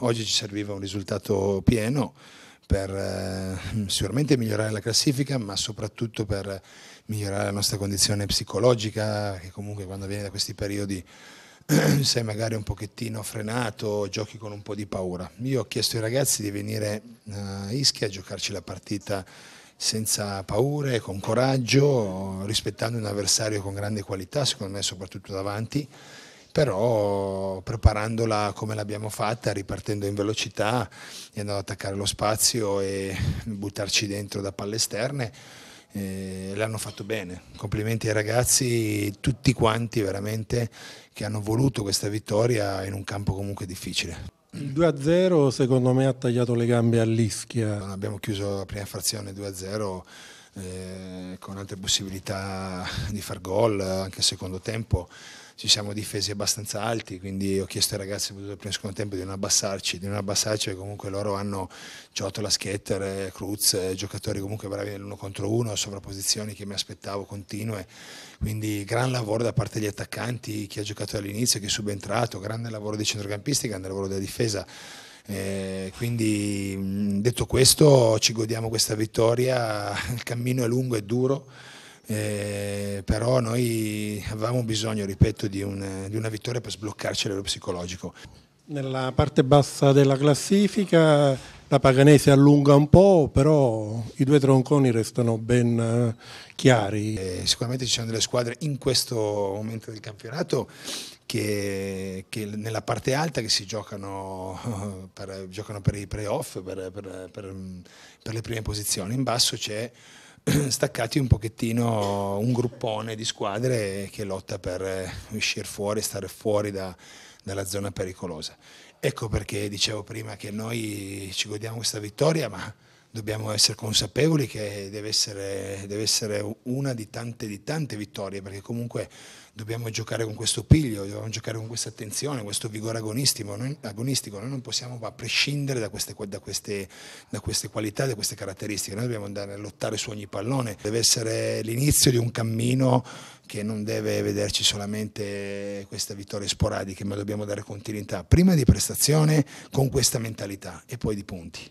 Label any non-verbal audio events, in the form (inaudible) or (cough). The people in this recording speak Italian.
oggi ci serviva un risultato pieno per eh, sicuramente migliorare la classifica, ma soprattutto per migliorare la nostra condizione psicologica, che comunque quando viene da questi periodi (clears throat) sei magari un pochettino frenato, giochi con un po' di paura. Io ho chiesto ai ragazzi di venire eh, a Ischia a giocarci la partita senza paure, con coraggio, rispettando un avversario con grande qualità, secondo me soprattutto davanti però preparandola come l'abbiamo fatta, ripartendo in velocità e andando ad attaccare lo spazio e buttarci dentro da palle esterne, eh, l'hanno fatto bene. Complimenti ai ragazzi, tutti quanti veramente, che hanno voluto questa vittoria in un campo comunque difficile. Il 2-0 secondo me ha tagliato le gambe all'Ischia. abbiamo chiuso la prima frazione 2-0 eh, con altre possibilità di far gol anche al secondo tempo ci siamo difesi abbastanza alti, quindi ho chiesto ai ragazzi soprattutto al primo e secondo tempo di non abbassarci, di non abbassarci perché comunque loro hanno Ciotola, Schetter, Cruz, giocatori comunque bravi nell'uno contro uno, sovrapposizioni che mi aspettavo continue, quindi gran lavoro da parte degli attaccanti, chi ha giocato all'inizio, chi è subentrato, grande lavoro dei centrocampisti, grande lavoro della difesa eh, quindi detto questo ci godiamo questa vittoria, il cammino è lungo e duro. Eh, però noi avevamo bisogno, ripeto, di, un, di una vittoria per sbloccarci a livello psicologico. Nella parte bassa della classifica la Paganese allunga un po', però i due tronconi restano ben eh, chiari. Eh, sicuramente ci sono delle squadre in questo momento del campionato che, che nella parte alta che si giocano (laughs) per, giocano per i playoff, per, per, per le prime posizioni. In basso c'è (clears throat) staccati un pochettino un gruppone di squadre che lotta per eh, uscire fuori, stare fuori da, dalla zona pericolosa. Ecco perché dicevo prima che noi ci godiamo questa vittoria, ma dobbiamo essere consapevoli che deve essere, deve essere una di tante, di tante vittorie, perché comunque dobbiamo giocare con questo piglio, dobbiamo giocare con questa attenzione, questo vigore agonistico. Noi, agonistico, noi non possiamo prescindere da queste, da, queste, da queste, qualità, da queste caratteristiche, noi dobbiamo andare a lottare su ogni pallone, deve essere l'inizio di un cammino che non deve vederci solamente queste vittorie sporadiche, ma dobbiamo dare continuità prima di prestazione con questa mentalità e poi di punti.